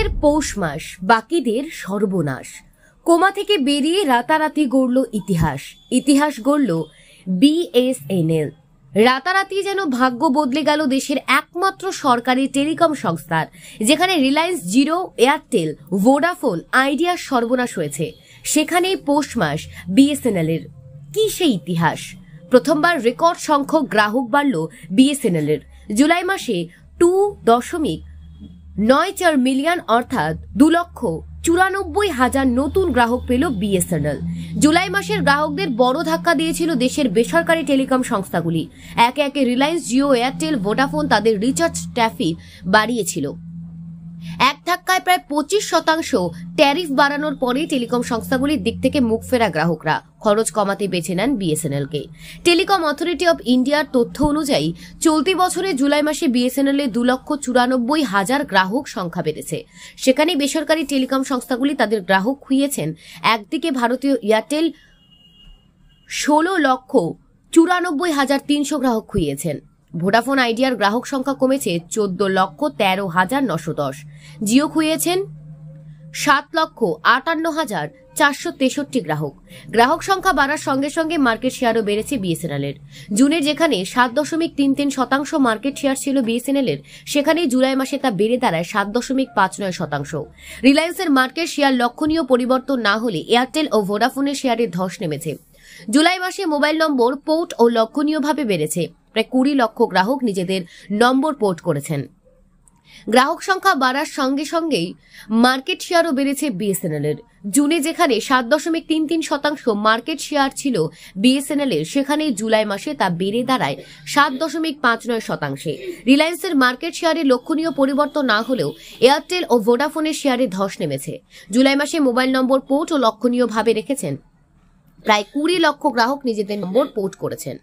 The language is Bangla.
এর পৌষ মাস বাকিদের সর্বনাশ কোমা থেকে বেরিয়ে রাতারাতি গড়ল ইতিহাস ইতিহাস গড়ল বিএসএনএল রাতারাতি যেন ভাগ্য বদলে গেল দেশের একমাত্র সরকারি টেলিকম সংস্থার যেখানে রিলায়েন্স জিরো এয়ারটেল ভোডাফোন আইডিয়ার সর্বনাশ হয়েছে সেখানেই পৌষ মাস বিএসএনএলের কি সেই ইতিহাস প্রথমবার রেকর্ড সংখ্যক গ্রাহক বাড়ল বিএসএনএলের জুলাই মাসে টু দশমিক নয় চার মিলিয়ন অর্থাৎ দু লক্ষ চুরানব্বই হাজার নতুন গ্রাহক পেল বিএসএনএল জুলাই মাসের গ্রাহকদের বড় ধাক্কা দিয়েছিল দেশের বেসরকারি টেলিকম সংস্থাগুলি একে একে রিলায়েন্স জিও এয়ারটেল ভোডাফোন তাদের রিচার্জ ট্যাফি বাড়িয়েছিল এক ধাক্কায় প্রায় পঁচিশ শতাংশ ট্যারিফ বাড়ানোর পরে টেলিকম সংস্থাগুলির দিক থেকে মুখ ফেরা গ্রাহকরা খরচ কমাতে বেছে নেন বিএসএনএলকে টেলিকম অথরিটি অব ইন্ডিয়ার তথ্য অনুযায়ী চলতি বছরে জুলাই মাসে বিএসএনএল এ দু লক্ষ চুরানব্বই হাজার গ্রাহক সংখ্যা বেড়েছে সেখানে বেসরকারি টেলিকম সংস্থাগুলি তাদের গ্রাহক খুইয়েছেন একদিকে ভারতীয় এয়ারটেল ষোলো লক্ষ চুরানব্বই হাজার তিনশো গ্রাহক খুইয়েছেন ভোডাফোন আইডিয়ার গ্রাহক সংখ্যা কমেছে চোদ্দ লক্ষ তেরো হাজার নশো দশ জিও খুইয়েছেন সাত লক্ষ আটান্ন হাজার চারশো তেষট্টি গ্রাহক গ্রাহক সংখ্যা বাড়ার সঙ্গে সঙ্গে মার্কেট শেয়ারও বেড়েছে বিএসএনএলের জুনে যেখানে সাত দশমিক তিন তিন শতাংশ মার্কেট শেয়ার ছিল বিএসএনএলের সেখানে জুলাই মাসে তা বেড়ে দাঁড়ায় সাত দশমিক পাঁচ নয় শতাংশ রিলায়েন্সের মার্কেট শেয়ার লক্ষণীয় পরিবর্তন না হলে এয়ারটেল ও ভোডাফোনের শেয়ারের ধস নেমেছে জুলাই মাসে মোবাইল নম্বর পোর্ট ও লক্ষণীয়ভাবে বেড়েছে প্রায় কুড়ি লক্ষ গ্রাহক নিজেদের নম্বর পোর্ট করেছেন গ্রাহক সংখ্যা বাড়ার সঙ্গে সঙ্গেই মার্কেট শেয়ারও বেড়েছে বিএসএনএল এর জুনে যেখানে সাত দশমিক তিন তিন শতাংশ মার্কেট শেয়ার ছিল বিএসএনএল এর সেখানে জুলাই মাসে তা বেড়ে দাঁড়ায় সাত দশমিক পাঁচ নয় শতাংশে রিলায়েন্সের মার্কেট শেয়ারে লক্ষণীয় পরিবর্তন না হলেও এয়ারটেল ও ভোডাফোনের শেয়ারে ধস নেমেছে জুলাই মাসে মোবাইল নম্বর পোর্ট ও লক্ষণীয়ভাবে রেখেছেন প্রায় কুড়ি লক্ষ গ্রাহক নিজেদের নম্বর পোর্ট করেছেন